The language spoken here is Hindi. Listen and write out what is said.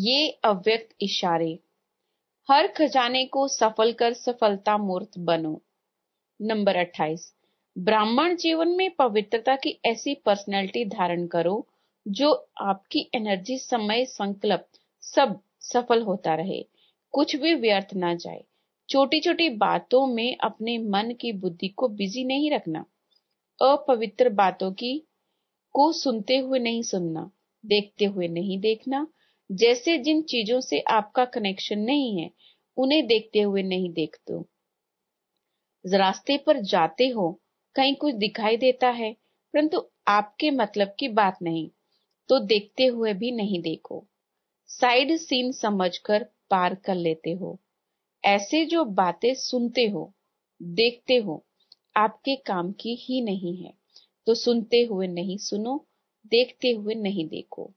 ये अव्यक्त इशारे हर खजाने को सफल कर सफलता मूर्त बनो नंबर 28 ब्राह्मण जीवन में पवित्रता की ऐसी पर्सनैलिटी धारण करो जो आपकी एनर्जी समय संकल्प सब सफल होता रहे कुछ भी व्यर्थ ना जाए छोटी छोटी बातों में अपने मन की बुद्धि को बिजी नहीं रखना अपवित्र बातों की को सुनते हुए नहीं सुनना देखते हुए नहीं देखना जैसे जिन चीजों से आपका कनेक्शन नहीं है उन्हें देखते हुए नहीं देखते हो रास्ते पर जाते हो कहीं कुछ दिखाई देता है परंतु आपके मतलब की बात नहीं तो देखते हुए भी नहीं देखो साइड सीन समझकर पार कर लेते हो ऐसे जो बातें सुनते हो देखते हो आपके काम की ही नहीं है तो सुनते हुए नहीं सुनो देखते हुए नहीं देखो